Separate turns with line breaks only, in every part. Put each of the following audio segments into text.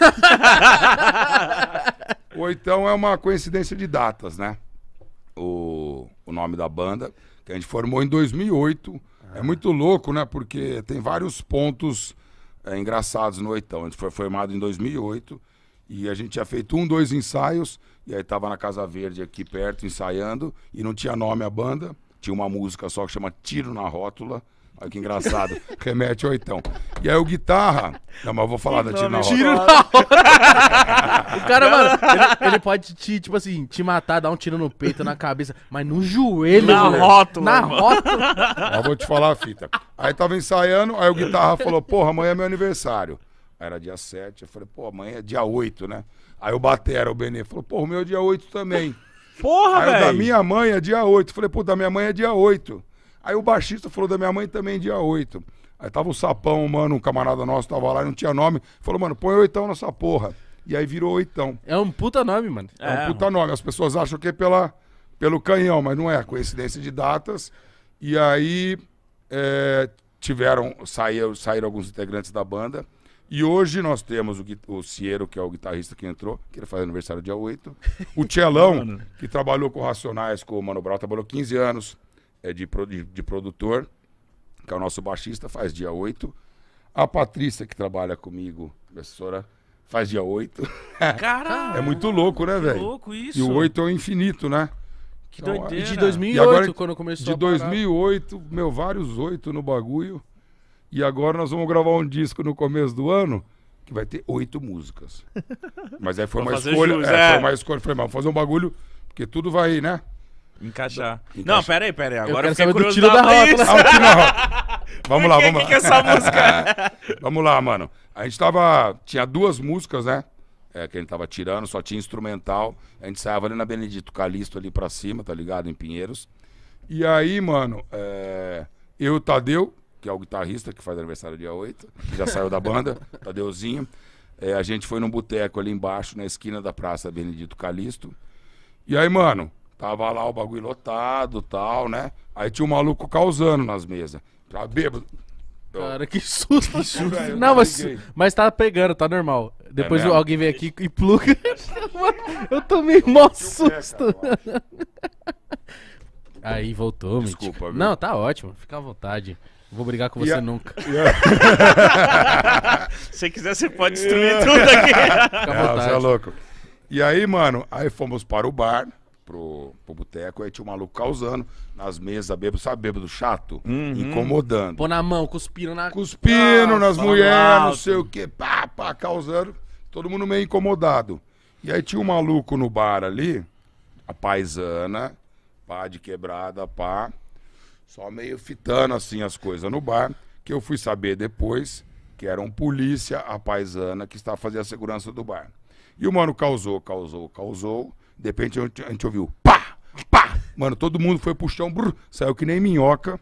Ou então é uma coincidência de datas, né? O, o nome da banda, que a gente formou em 2008. É ah. É muito louco, né? Porque tem vários pontos é, engraçados no oitão. A gente foi formado em 2008 e a gente tinha feito um, dois ensaios. E aí tava na Casa Verde aqui perto, ensaiando, e não tinha nome a banda. Tinha uma música só que chama Tiro na Rótula Olha que engraçado. Remete ao oitão. E aí o guitarra. Não, mas eu vou falar da Tina Tiro na hora. o cara, mano, ele, ele pode te, tipo assim, te matar, dar um tiro no peito, na cabeça, mas no joelho, Na moleque. rótula. Na mano. rótula. Eu vou te falar a fita. Aí tava ensaiando, aí o guitarra falou: Porra, amanhã é meu aniversário. Aí Era dia 7. Eu falei: Pô, amanhã é dia 8, né? Aí o Batera, o Benê, falou: Porra, o meu é dia 8 também. Porra, Aí o da minha mãe é dia 8. Eu falei: Pô, da minha mãe é dia 8. Aí o baixista falou da minha mãe também dia 8. Aí tava o sapão, mano, um camarada nosso tava lá, e não tinha nome. Falou, mano, põe oitão nessa porra. E aí virou oitão. É um puta nome, mano. É, é um puta mano. nome. As pessoas acham que é pela, pelo canhão, mas não é. Coincidência de datas. E aí é, tiveram, saíram, saíram alguns integrantes da banda. E hoje nós temos o, o Ciero, que é o guitarrista que entrou, que ele faz aniversário dia 8. O Tchelão, que trabalhou com Racionais, com o Mano Brown, trabalhou 15 anos é de, de, de produtor, que é o nosso baixista, faz dia 8. A Patrícia, que trabalha comigo, professora, faz dia 8. Caralho! É muito louco, né, velho? louco isso! E o 8 é o infinito, né? Que então, doideira! E de 2008, e agora, quando começou De 2008, meu, vários 8 no bagulho. E agora nós vamos gravar um disco no começo do ano que vai ter oito músicas. Mas aí foi, uma escolha, jus, é, é. foi uma escolha. Falei, mas vou fazer um bagulho, porque tudo vai, né? Encaixar. Então, Não, peraí, peraí. Agora eu, eu fiquei do ah, tiro da, rota. Ah, vamos lá, vamos lá. O que é essa música? vamos lá, mano. A gente tava... Tinha duas músicas, né? É, que a gente tava tirando, só tinha instrumental. A gente saiava ali na Benedito Calixto, ali pra cima, tá ligado? Em Pinheiros. E aí, mano, é... eu e o Tadeu, que é o guitarrista que faz aniversário dia 8, que já saiu da banda, Tadeuzinho. É, a gente foi num boteco ali embaixo, na esquina da Praça Benedito Calixto. E aí, mano, Tava lá o bagulho lotado tal, né? Aí tinha um maluco causando nas mesas. Tava bêbado. Cara, que susto. Que susto. Velho, não, mas, mas tá pegando, tá normal. Depois é alguém vem aqui e pluga. eu tomei mó um susto. Aí voltou, Desculpa, meu. Não, tá ótimo. Fica à vontade. Vou brigar com você yeah. nunca. Yeah. Se quiser, você pode destruir tudo aqui. Fica à vontade. Não, você é louco. E aí, mano, aí fomos para o bar pro, pro boteco, aí tinha um maluco causando nas mesas, bêbado, sabe, bêbado chato? Uhum. Incomodando. Pô na mão, cuspindo na. Cuspindo ah, nas mulheres, não sei o quê, pá, pá, causando. Todo mundo meio incomodado. E aí tinha um maluco no bar ali, a paisana, pá de quebrada, pá, só meio fitando assim as coisas no bar, que eu fui saber depois que era um polícia, a paisana, que estava fazendo a segurança do bar. E o mano causou, causou, causou. De repente a gente ouviu pá, pá. Mano, todo mundo foi pro chão, brrr, saiu que nem minhoca.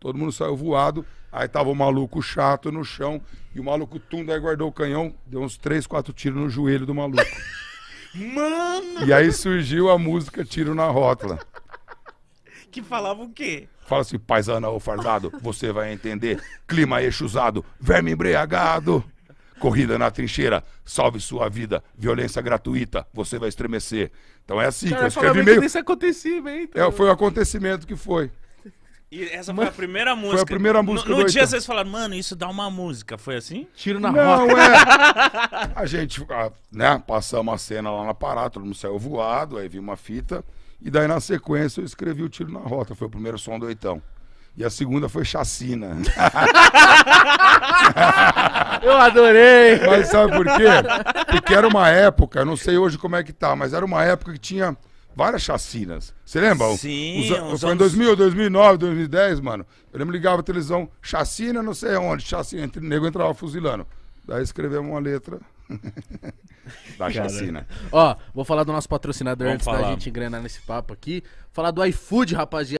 Todo mundo saiu voado. Aí tava o maluco chato no chão. E o maluco tunda aí guardou o canhão. Deu uns três, quatro tiros no joelho do maluco. Mano! E aí surgiu a música Tiro na Rótula. Que falava o quê? Fala assim, paisana ou fardado, você vai entender. Clima eixo usado, verme embriagado. Corrida na trincheira, salve sua vida. Violência gratuita, você vai estremecer. Então é assim Cara, que eu escrevi meio. desse acontecimento. É, então. foi o um acontecimento que foi. E essa foi a primeira música. Foi a primeira música. No, no dia vocês falaram, mano, isso dá uma música. Foi assim? Tiro na Não, é. A gente, a, né, passamos a cena lá na parada, todo mundo saiu voado, aí vi uma fita. E daí, na sequência, eu escrevi o Tiro na Rota. Foi o primeiro som do Oitão. E a segunda foi Chacina. Eu adorei! Mas sabe por quê? Porque era uma época, não sei hoje como é que tá, mas era uma época que tinha várias chacinas. Você lembra? Sim. Os, os foi anos... em 2000, 2009, 2010, mano. Eu lembro, ligava a televisão, chacina não sei onde, chacina, entre, negro nego entrava fuzilando. Daí escrevemos uma letra da chacina. Ó, vou falar do nosso patrocinador Vamos antes falar. da gente engrenar nesse papo aqui. Falar do iFood, rapaziada.